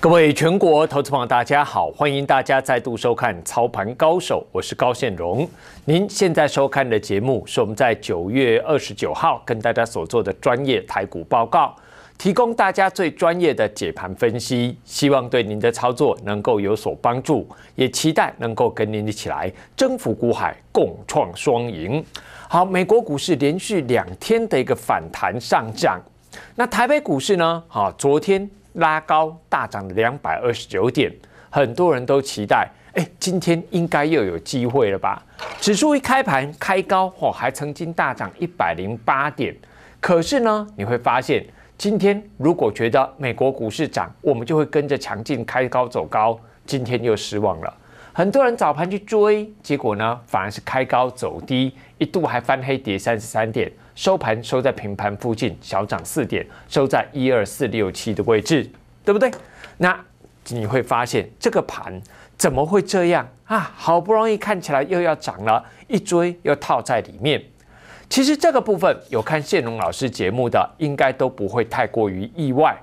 各位全国投资友，大家好，欢迎大家再度收看操盘高手，我是高现荣。您现在收看的节目是我们在九月二十九号跟大家所做的专业台股报告，提供大家最专业的解盘分析，希望对您的操作能够有所帮助，也期待能够跟您一起来征服股海，共创双赢。好，美国股市连续两天的一个反弹上涨，那台北股市呢？好，昨天。拉高大涨两百二十九点，很多人都期待，哎，今天应该又有机会了吧？指数一开盘开高，嚯，还曾经大涨一百零八点。可是呢，你会发现，今天如果觉得美国股市涨，我们就会跟着强劲开高走高。今天又失望了，很多人早盘去追，结果呢，反而是开高走低，一度还翻黑跌三十三点。收盘收在平盘附近，小涨四点，收在一二四六七的位置，对不对？那你会发现这个盘怎么会这样啊？好不容易看起来又要涨了，一追又套在里面。其实这个部分有看谢龙老师节目的，应该都不会太过于意外。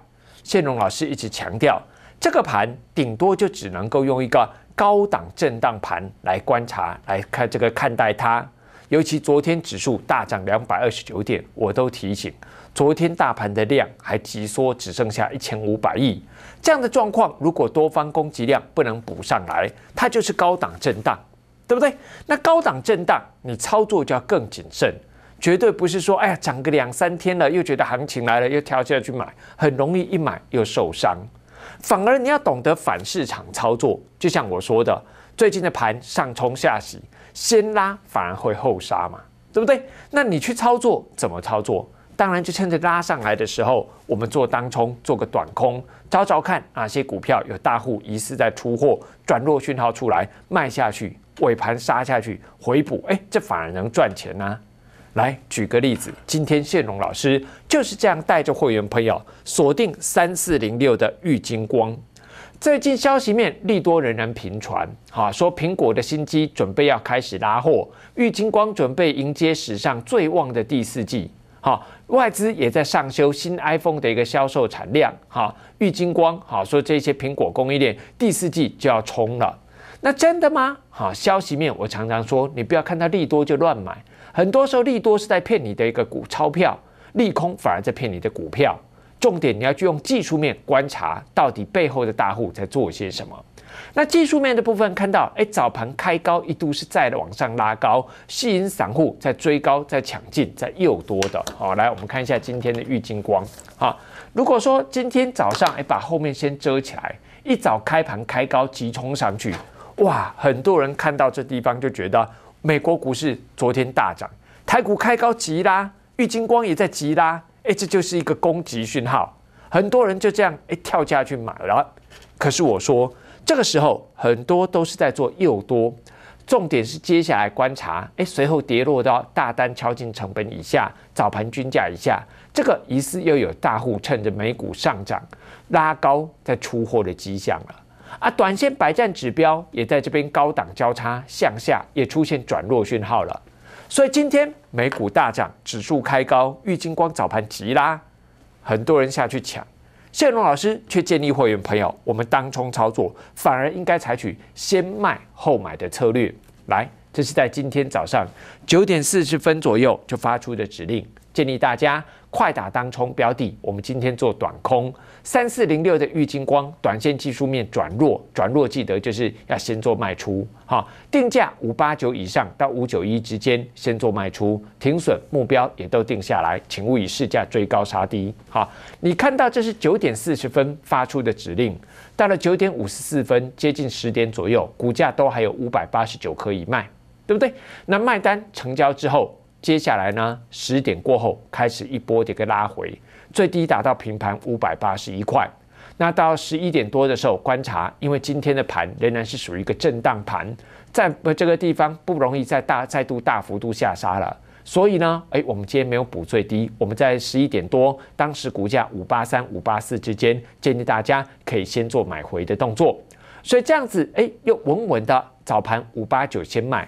谢龙老师一直强调，这个盘顶多就只能够用一个高档震荡盘来观察，来看这个看待它。尤其昨天指数大涨两百二十九点，我都提醒，昨天大盘的量还急缩，只剩下一千五百亿。这样的状况，如果多方供给量不能补上来，它就是高档震荡，对不对？那高档震荡，你操作就要更谨慎，绝对不是说，哎呀，涨个两三天了，又觉得行情来了，又跳下去买，很容易一买又受伤。反而你要懂得反市场操作，就像我说的，最近的盘上冲下洗。先拉反而会后杀嘛，对不对？那你去操作怎么操作？当然就趁着拉上来的时候，我们做当冲，做个短空，找找看哪些股票有大户疑似在出货，转弱讯号出来卖下去，尾盘杀下去回补，哎，这反而能赚钱呐！来，举个例子，今天谢龙老师就是这样带着会员朋友锁定三四零六的玉金光。最近消息面利多仍然频传，哈，说苹果的新机准备要开始拉货，钰金光准备迎接史上最旺的第四季，哈，外资也在上修新 iPhone 的一个销售产量，哈，钰金光，哈，说这些苹果供应链第四季就要冲了，那真的吗？哈，消息面我常常说，你不要看它利多就乱买，很多时候利多是在骗你的一个股钞票，利空反而在骗你的股票。重点你要去用技术面观察，到底背后的大户在做些什么。那技术面的部分看到，哎，早盘开高一度是在往上拉高，吸引散户在追高、在抢进、在诱多的。好，来我们看一下今天的玉金光好，如果说今天早上哎把后面先遮起来，一早开盘开高急冲上去，哇，很多人看到这地方就觉得美国股市昨天大涨，台股开高急拉，玉金光也在急拉，哎，这就是一个攻击讯号，很多人就这样哎跳下去买了。可是我说，这个时候很多都是在做诱多，重点是接下来观察，哎，随后跌落到大单敲进成本以下、早盘均价以下，这个疑似又有大户趁着美股上涨拉高在出货的迹象了。啊，短线百战指标也在这边高档交叉向下，也出现转弱讯号了。所以今天美股大涨，指数开高，郁金光早盘急啦，很多人下去抢，谢荣老师却建议会员朋友，我们当冲操作，反而应该采取先卖后买的策略。来，这是在今天早上九点四十分左右就发出的指令。建议大家快打当冲标的，我们今天做短空三四零六的玉金光，短线技术面转弱，转弱记得就是要先做卖出。好，定价五八九以上到五九一之间，先做卖出，停损目标也都定下来，请勿以市价追高杀低。好，你看到这是九点四十分发出的指令，到了九点五十四分，接近十点左右，股价都还有五百八十九可以卖，对不对？那卖单成交之后。接下来呢，十点过后开始一波的一个拉回，最低达到平盘五百八十一块。那到十一点多的时候观察，因为今天的盘仍然是属于一个震荡盘，在这个地方不容易再大再度大幅度下杀了。所以呢，哎，我们今天没有补最低，我们在十一点多，当时股价五八三、五八四之间，建议大家可以先做买回的动作。所以这样子，哎，又稳稳的早盘五八九先买。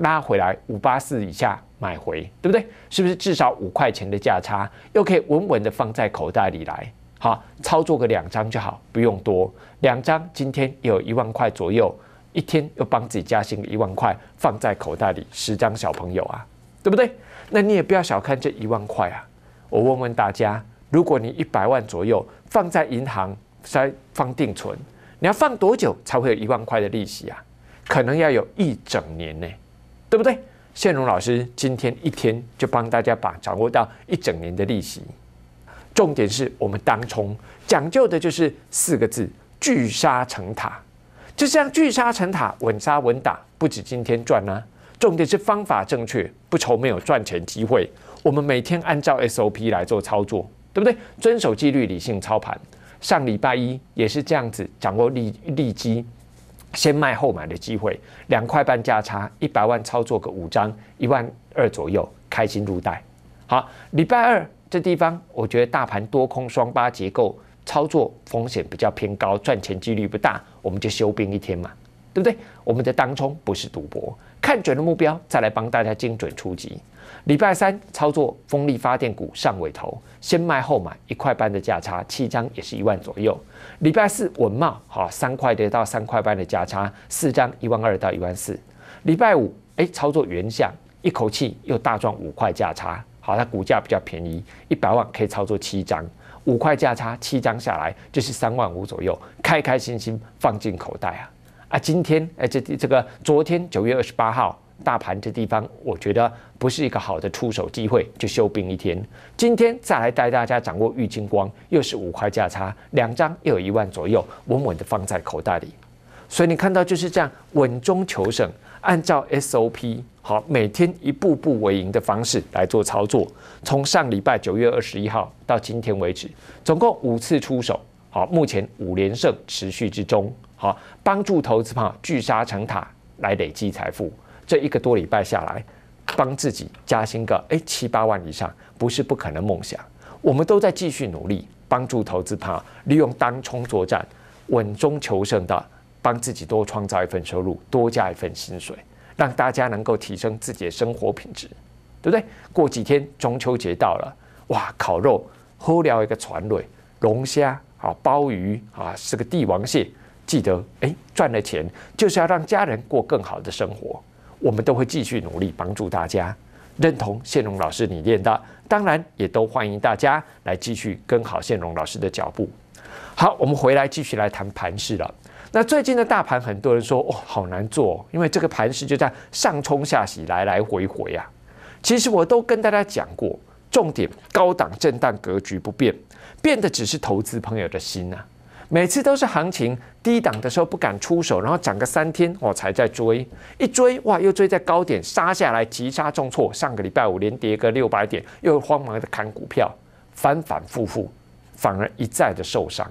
拉回来五八四以下买回，对不对？是不是至少五块钱的价差，又可以稳稳的放在口袋里来？好，操作个两张就好，不用多，两张今天有一万块左右，一天又帮自己加薪一万块，放在口袋里，十张小朋友啊，对不对？那你也不要小看这一万块啊！我问问大家，如果你一百万左右放在银行在放定存，你要放多久才会有一万块的利息啊？可能要有一整年呢。对不对？宪荣老师今天一天就帮大家把掌握到一整年的利息。重点是我们当从讲究的就是四个字：聚沙成塔。就像聚沙成塔，稳扎稳打，不止今天赚啊。重点是方法正确，不愁没有赚钱机会。我们每天按照 SOP 来做操作，对不对？遵守纪律，理性操盘。上礼拜一也是这样子掌握利利基。先卖后买的机会，两块半价差，一百万操作个五张，一万二左右开心入袋。好，礼拜二这地方，我觉得大盘多空双八结构操作风险比较偏高，赚钱几率不大，我们就休兵一天嘛，对不对？我们的当冲不是赌博，看准了目标再来帮大家精准出击。礼拜三操作风力发电股上尾头，先卖后买，一块半的价差，七张也是一万左右。礼拜四文茂好，三块跌到三块半的价差，四张一万二到一万四。礼拜五哎，操作原相，一口气又大赚五块价差，好，它股价比较便宜，一百万可以操作七张，五块价差，七张下来就是三万五左右，开开心心放进口袋啊！啊，今天哎，这这个昨天九月二十八号大盘这地方，我觉得。不是一个好的出手机会，就休兵一天。今天再来带大家掌握玉金光，又是五块价差，两张又有一万左右，稳稳的放在口袋里。所以你看到就是这样，稳中求胜，按照 SOP 好，每天一步步为营的方式来做操作。从上礼拜九月二十一号到今天为止，总共五次出手，好，目前五连胜持续之中，好，帮助投资胖聚沙成塔来累积财富。这一个多礼拜下来。帮自己加薪个诶七八万以上不是不可能梦想，我们都在继续努力，帮助投资趴利用当冲作战，稳中求胜的帮自己多创造一份收入，多加一份薪水，让大家能够提升自己的生活品质，对不对？过几天中秋节到了，哇，烤肉，喝了一个船尾龙虾啊，鲍鱼啊，是个帝王蟹，记得哎，赚了钱就是要让家人过更好的生活。我们都会继续努力帮助大家认同谢荣老师理念的，当然也都欢迎大家来继续跟好谢荣老师的脚步。好，我们回来继续来谈盘势了。那最近的大盘，很多人说哦，好难做，因为这个盘势就在上冲下洗，来来回回啊。其实我都跟大家讲过，重点高档震荡格局不变，变的只是投资朋友的心啊。每次都是行情低档的时候不敢出手，然后涨个三天我才在追，一追哇又追在高点杀下来，急杀重挫。上个礼拜五连跌个六百点，又慌忙的砍股票，反反复复，反而一再的受伤，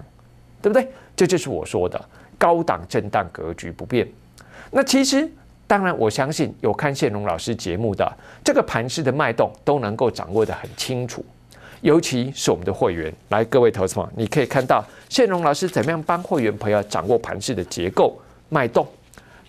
对不对？这就是我说的高档震荡格局不变。那其实当然，我相信有看谢龙老师节目的，这个盘势的脉动都能够掌握的很清楚。尤其是我们的会员，来各位投资友，你可以看到谢荣老师怎么样帮会员朋友掌握盘势的结构脉动。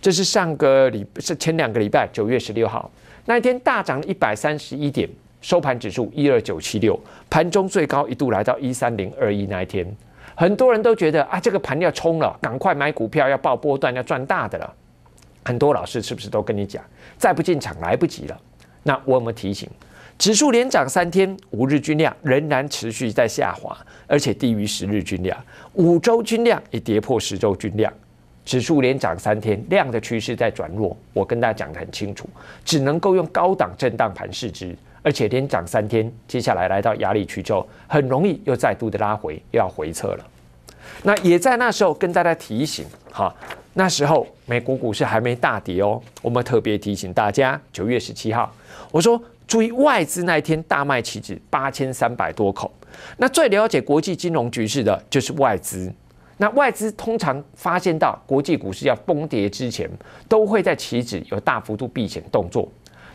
这是上个礼是前两个礼拜，九月十六号那一天大涨一百三十一点，收盘指数一二九七六，盘中最高一度来到一三零二一那一天，很多人都觉得啊，这个盘要冲了，赶快买股票要爆波段要赚大的了。很多老师是不是都跟你讲，再不进场来不及了？那我们提醒。指数连涨三天，五日均量仍然持续在下滑，而且低于十日均量，五周均量也跌破十周均量。指数连涨三天，量的趋势在转弱。我跟大家讲的很清楚，只能够用高档震荡盘试之，而且连涨三天，接下来来到压力区就很容易又再度的拉回，又要回撤了。那也在那时候跟大家提醒，哈。那时候美国股市还没大跌哦，我们特别提醒大家，九月十七号，我说注意外资那一天大卖期指八千三百多口。那最了解国际金融局势的就是外资，那外资通常发现到国际股市要崩跌之前，都会在期指有大幅度避险动作。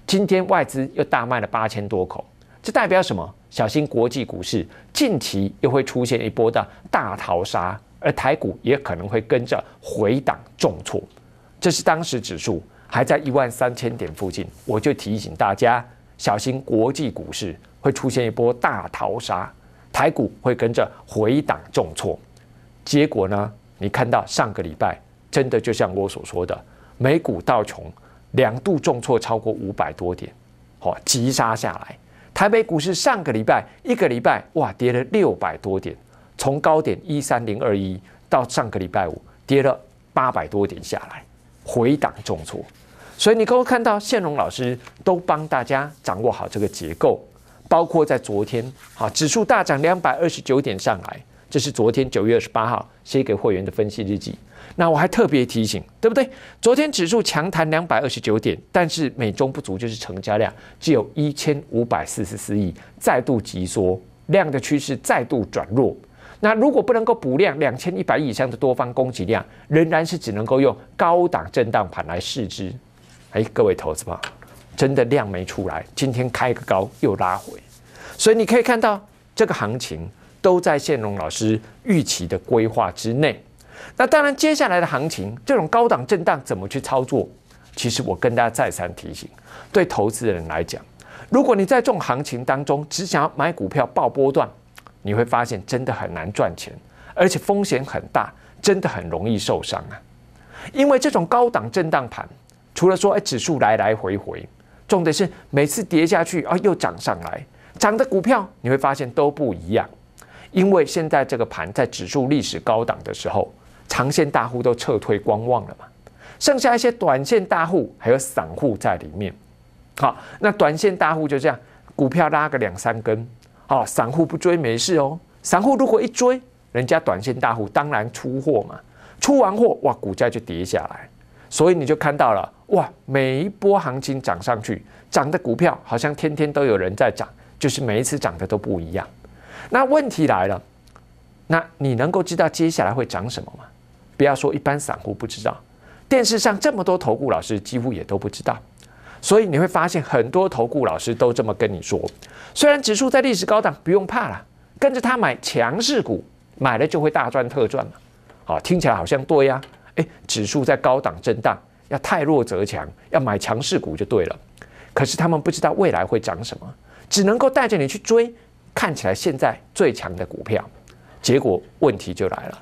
今天外资又大卖了八千多口，这代表什么？小心国际股市近期又会出现一波的大逃杀。而台股也可能会跟着回档重挫，这是当时指数还在一万三千点附近，我就提醒大家小心国际股市会出现一波大逃杀，台股会跟着回档重挫。结果呢？你看到上个礼拜真的就像我所说的，美股道琼两度重挫超过五百多点，哇，急杀下来，台北股市上个礼拜一个礼拜哇跌了六百多点。从高点一三零二一到上个礼拜五跌了八百多点下来，回档重挫。所以你可以看到宪荣老师都帮大家掌握好这个结构，包括在昨天啊指数大涨两百二十九点上来，这是昨天九月二十八号写给会员的分析日记。那我还特别提醒，对不对？昨天指数强弹两百二十九点，但是美中不足就是成交量只有一千五百四十四亿，再度急缩，量的趋势再度转弱。那如果不能够补量两千一百以上的多方供给量，仍然是只能够用高档震荡盘来试之。哎，各位投资吧，真的量没出来，今天开个高又拉回，所以你可以看到这个行情都在谢龙老师预期的规划之内。那当然，接下来的行情这种高档震荡怎么去操作？其实我跟大家再三提醒，对投资人来讲，如果你在这种行情当中只想要买股票爆波段，你会发现真的很难赚钱，而且风险很大，真的很容易受伤啊！因为这种高档震荡盘，除了说哎指数来来回回，重点是每次跌下去啊又涨上来，涨的股票你会发现都不一样，因为现在这个盘在指数历史高档的时候，长线大户都撤退观望了嘛，剩下一些短线大户还有散户在里面。好，那短线大户就这样，股票拉个两三根。好，散户不追没事哦。散户如果一追，人家短线大户当然出货嘛。出完货，哇，股价就跌下来。所以你就看到了，哇，每一波行情涨上去，涨的股票好像天天都有人在涨，就是每一次涨的都不一样。那问题来了，那你能够知道接下来会涨什么吗？不要说一般散户不知道，电视上这么多投顾老师几乎也都不知道。所以你会发现很多投顾老师都这么跟你说，虽然指数在历史高档，不用怕了，跟着他买强势股，买了就会大赚特赚了。好，听起来好像对呀，哎，指数在高档震荡，要太弱则强，要买强势股就对了。可是他们不知道未来会涨什么，只能够带着你去追看起来现在最强的股票，结果问题就来了。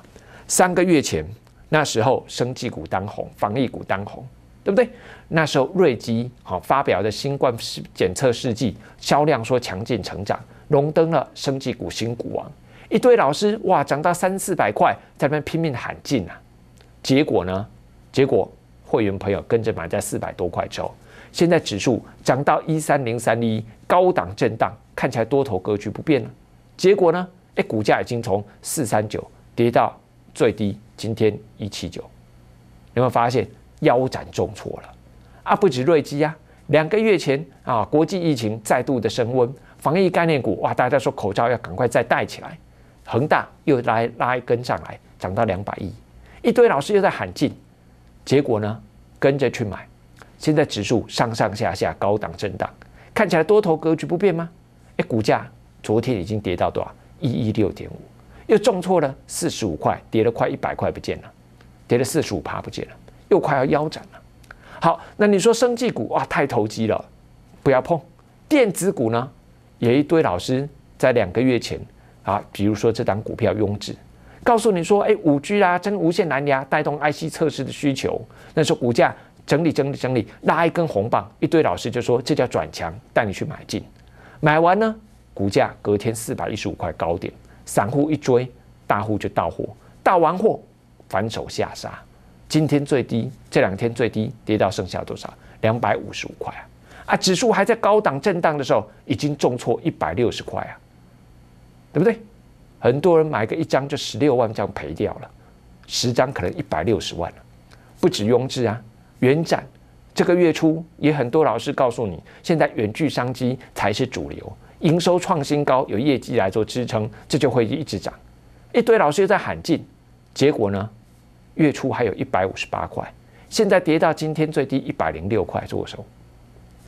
三个月前那时候，生技股当红，防疫股当红。对不对？那时候瑞基好发表的新冠检测试剂销量说强劲成长，荣登了升级股新股王。一堆老师哇，涨到三四百块，在那边拼命喊进啊。结果呢？结果会员朋友跟着买在四百多块之后，现在指数涨到一三零三一，高档震荡，看起来多头格局不变了。结果呢？哎，股价已经从四三九跌到最低，今天一七九，有没有发现？腰斩重挫了啊！不止瑞基啊，两个月前啊，国际疫情再度的升温，防疫概念股哇，大家说口罩要赶快再戴起来，恒大又来拉一根上来，涨到两百亿，一堆老师又在喊进，结果呢，跟着去买，现在指数上上下下高档震荡，看起来多头格局不变吗？哎，股价昨天已经跌到多少？一一六点五，又重挫了四十五块，跌了快一百块不见了，跌了四十五趴不见了。又快要腰斩了，好，那你说生技股啊，太投机了，不要碰。电子股呢，有一堆老师在两个月前啊，比如说这档股票拥挤，告诉你说，哎，五 G 啊，真无线蓝牙带动 IC 测试的需求，那时候股价整理整理整理拉一根红棒，一堆老师就说这叫转强，带你去买进。买完呢，股价隔天四百一十五块高点，散户一追，大户就到货，到完货反手下杀。今天最低，这两天最低跌到剩下多少？两百五十五块啊！啊，指数还在高档震荡的时候，已经重挫一百六十块啊，对不对？很多人买个一张就十六万这样赔掉了，十张可能一百六十万了，不止庸资啊，远展，这个月初也很多老师告诉你，现在远距商机才是主流，营收创新高，有业绩来做支撑，这就会一直涨，一堆老师在喊进，结果呢？月初还有一百五十八块，现在跌到今天最低一百零六块，左手，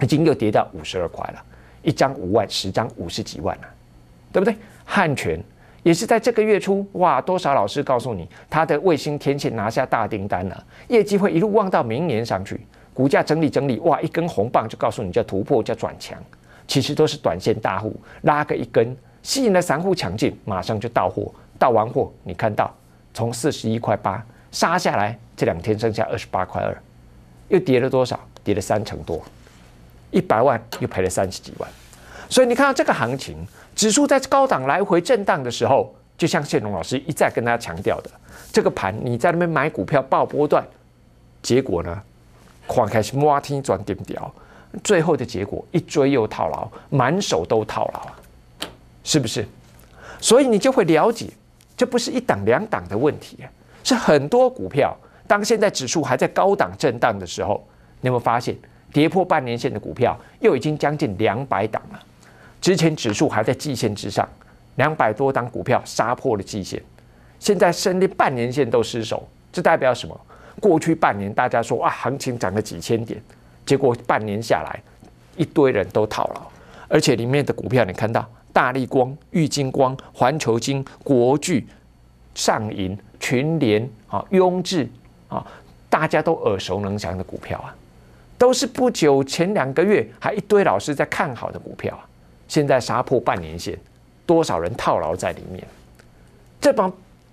已经又跌到五十二块了。一张五万，十张五十几万啊，对不对？汉权也是在这个月初，哇，多少老师告诉你他的卫星天线拿下大订单了，业绩会一路旺到明年上去，股价整理整理，哇，一根红棒就告诉你叫突破，叫转强，其实都是短线大户拉个一根，吸引了散户抢进，马上就到货，到完货你看到从四十一块八。杀下来，这两天剩下二十八块二，又跌了多少？跌了三成多，一百万又赔了三十几万。所以你看到这个行情，指数在高档来回震荡的时候，就像谢龙老师一再跟大家强调的，这个盘你在那边买股票爆波段，结果呢，哗开始摩天转顶掉，最后的结果一追又套牢，满手都套牢啊，是不是？所以你就会了解，这不是一档两档的问题。是很多股票，当现在指数还在高档震荡的时候，你会发现，跌破半年线的股票又已经将近两百档了？之前指数还在季线之上，两百多档股票杀破了季线，现在甚至半年线都失守。这代表什么？过去半年大家说啊，行情涨了几千点，结果半年下来，一堆人都套牢，而且里面的股票，你看到大立光、玉金光、环球金、国巨、上银。群联啊，雍智啊，大家都耳熟能详的股票啊，都是不久前两个月还一堆老师在看好的股票啊，现在杀破半年线，多少人套牢在里面？这帮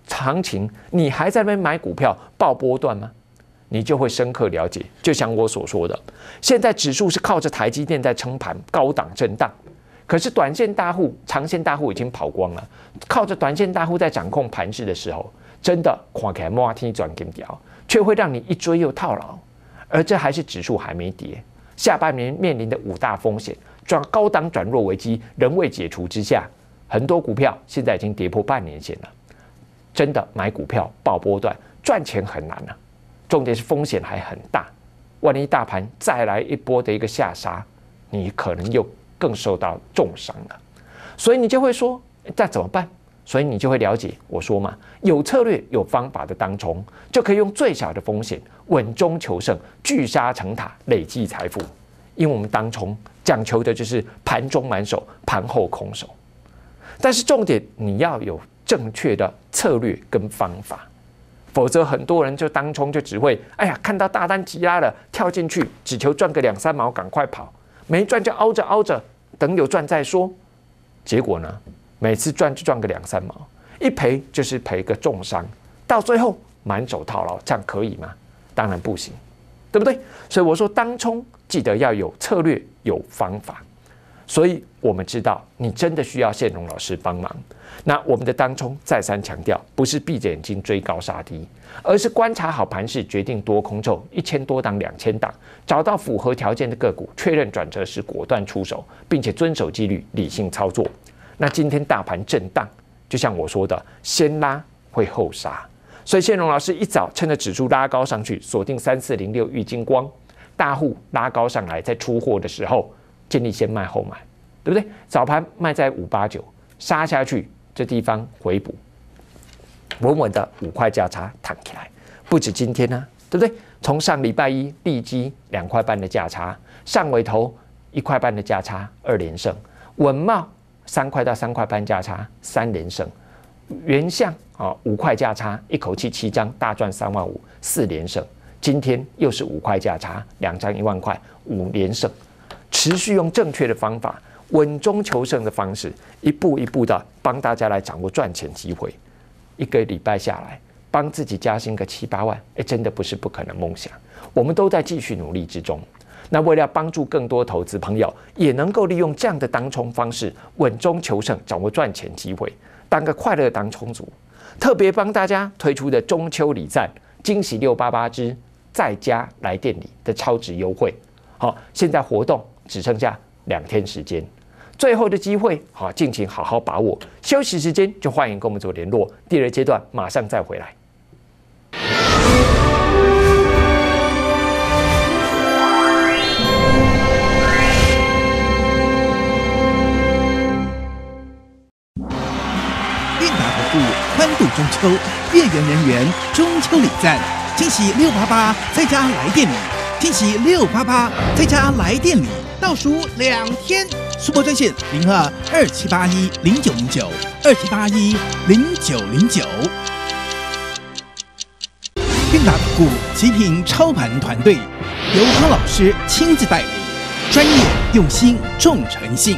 行情，你还在那边买股票爆波段吗？你就会深刻了解，就像我所说的，现在指数是靠着台积电在撑盘，高档震荡，可是短线大户、长线大户已经跑光了，靠着短线大户在掌控盘势的时候。真的起来摩天转金条，却会让你一追又套牢，而这还是指数还没跌。下半年面临的五大风险，转高档转弱危机仍未解除之下，很多股票现在已经跌破半年线了。真的买股票爆波段赚钱很难了，重点是风险还很大。万一大盘再来一波的一个下杀，你可能又更受到重伤了。所以你就会说，那怎么办？所以你就会了解我说嘛，有策略有方法的当冲就可以用最小的风险稳中求胜，聚沙成塔，累积财富。因为我们当冲讲求的就是盘中满手，盘后空手。但是重点你要有正确的策略跟方法，否则很多人就当冲就只会，哎呀，看到大单积压了跳进去，只求赚个两三毛赶快跑，没赚就熬着熬着，等有赚再说，结果呢？每次赚就赚个两三毛，一赔就是赔个重伤，到最后满手套牢，这样可以吗？当然不行，对不对？所以我说当冲记得要有策略有方法，所以我们知道你真的需要谢龙老师帮忙。那我们的当冲再三强调，不是闭着眼睛追高杀低，而是观察好盘势，决定多空后一千多档、两千档，找到符合条件的个股，确认转折时果断出手，并且遵守纪律，理性操作。那今天大盘震荡，就像我说的，先拉会后杀，所以谢荣老师一早趁着指数拉高上去，锁定三四零六玉金光，大户拉高上来，在出货的时候建立先卖后买，对不对？早盘卖在五八九，杀下去这地方回补，稳稳的五块价差躺起来，不止今天呢，对不对？从上礼拜一利基两块半的价差，上尾头一块半的价差，二连胜，稳吗？三块到三块半价差，三连胜。原像啊，五块价差，一口气七张，大赚三万五，四连胜。今天又是五块价差，两张一万块，五连胜。持续用正确的方法，稳中求胜的方式，一步一步的帮大家来掌握赚钱机会。一个礼拜下来，帮自己加薪个七八万，哎，真的不是不可能梦想。我们都在继续努力之中。那为了帮助更多投资朋友也能够利用这样的当冲方式稳中求胜，掌握赚钱机会，当个快乐当冲族，特别帮大家推出的中秋礼赞惊喜六八八之在家来店里，的超值优惠。好，现在活动只剩下两天时间，最后的机会好，敬请好好把握。休息时间就欢迎跟我们做联络。第二阶段马上再回来。欢度中秋，月圆人圆，中秋礼赞，惊喜六八八再加来电礼，惊喜六八八再加来电礼，倒数两天，苏博专线零二二七八一零九零九二七八一零九零九，韵达控股极品操盘团队，由汤老师亲自带领，专业用心重诚信。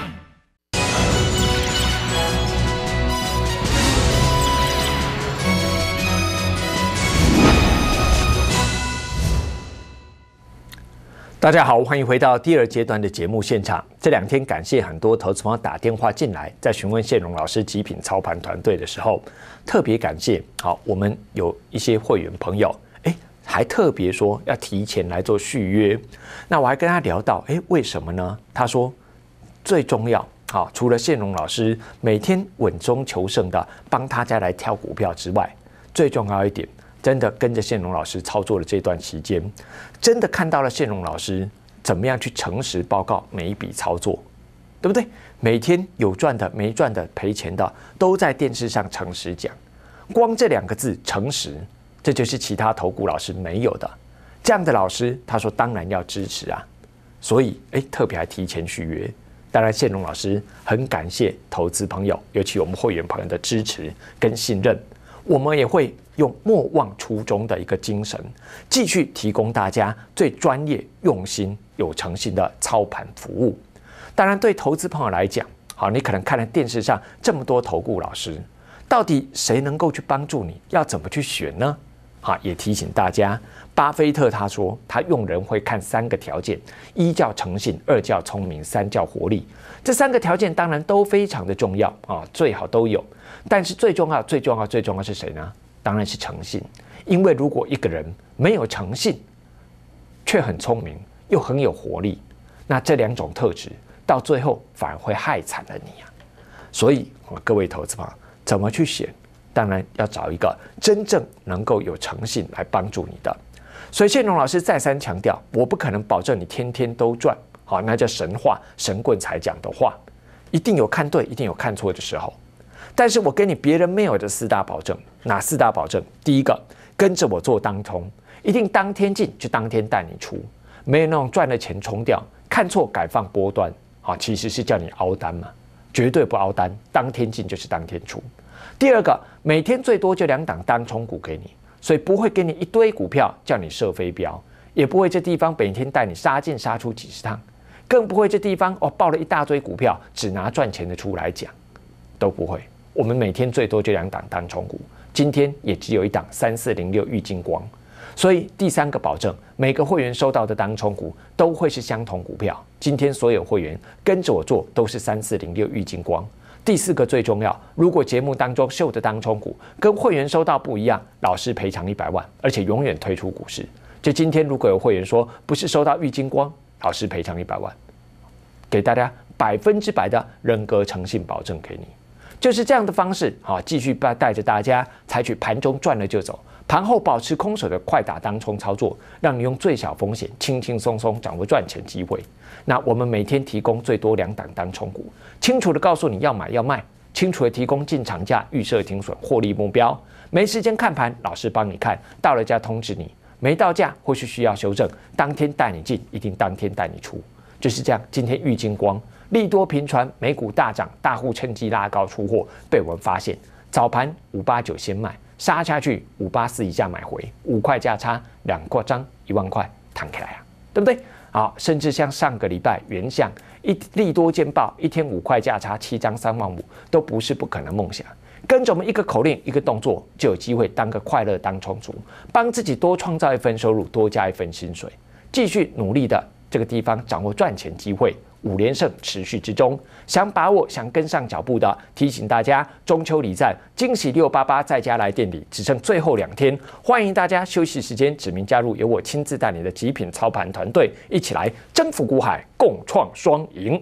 大家好，欢迎回到第二阶段的节目现场。这两天感谢很多投资方打电话进来，在询问谢荣老师极品操盘团队的时候，特别感谢。好，我们有一些会员朋友，哎，还特别说要提前来做续约。那我还跟他聊到，哎，为什么呢？他说，最重要，好，除了谢荣老师每天稳中求胜的帮大家来挑股票之外，最重要一点，真的跟着谢荣老师操作的这段期间。真的看到了谢龙老师怎么样去诚实报告每一笔操作，对不对？每天有赚的、没赚的、赔钱的，都在电视上诚实讲。光这两个字“诚实”，这就是其他投顾老师没有的。这样的老师，他说当然要支持啊。所以，哎，特别还提前续约。当然，谢龙老师很感谢投资朋友，尤其我们会员朋友的支持跟信任。我们也会用莫忘初衷的一个精神，继续提供大家最专业、用心、有诚信的操盘服务。当然，对投资朋友来讲，好，你可能看了电视上这么多投顾老师，到底谁能够去帮助你？要怎么去选呢？啊，也提醒大家，巴菲特他说，他用人会看三个条件：一叫诚信，二叫聪明，三叫活力。这三个条件当然都非常的重要啊，最好都有。但是最重要、最重要、最重要是谁呢？当然是诚信。因为如果一个人没有诚信，却很聪明又很有活力，那这两种特质到最后反而会害惨了你啊！所以，各位投资方怎么去选？当然要找一个真正能够有诚信来帮助你的。所以，谢隆老师再三强调，我不可能保证你天天都赚，好，那叫神话神棍才讲的话，一定有看对，一定有看错的时候。但是我跟你别人没有的四大保证，哪四大保证？第一个，跟着我做当冲，一定当天进就当天带你出，没有那种赚了钱冲掉，看错改放波段，好，其实是叫你熬单嘛，绝对不熬单，当天进就是当天出。第二个，每天最多就两档当冲股给你，所以不会给你一堆股票叫你设飞镖，也不会这地方每天带你杀进杀出几十趟，更不会这地方哦爆了一大堆股票，只拿赚钱的出来讲，都不会。我们每天最多就两档当冲股，今天也只有一档三四零六玉金光。所以第三个保证，每个会员收到的当冲股都会是相同股票。今天所有会员跟着我做都是三四零六玉金光。第四个最重要，如果节目当中秀的当冲股跟会员收到不一样，老师赔偿一百万，而且永远退出股市。就今天如果有会员说不是收到玉金光，老师赔偿一百万，给大家百分之百的人格诚信保证给你。就是这样的方式好，继续带带着大家采取盘中赚了就走，盘后保持空手的快打单冲操作，让你用最小风险，轻轻松松掌握赚钱机会。那我们每天提供最多两档单冲股，清楚的告诉你要买要卖，清楚的提供进场价、预设停损、获利目标。没时间看盘，老师帮你看，到了价通知你，没到价或许需要修正，当天带你进，一定当天带你出，就是这样。今天玉金光。利多频传，美股大涨，大户趁机拉高出货，被我们发现。早盘五八九先卖，杀下去五八四一下买回，五块价差两挂张，一万块弹起来啊，对不对？好，甚至像上个礼拜，原像一利多见报，一天五块价差七张三万五，都不是不可能梦想。跟着我们一个口令，一个动作，就有机会当个快乐当充足，帮自己多创造一份收入，多加一份薪水，继续努力的这个地方掌握赚钱机会。五连胜持续之中，想把握、想跟上脚步的，提醒大家，中秋礼战惊喜六八八在家来店里只剩最后两天，欢迎大家休息时间指名加入由我亲自带领的极品操盘团队，一起来征服股海，共创双赢。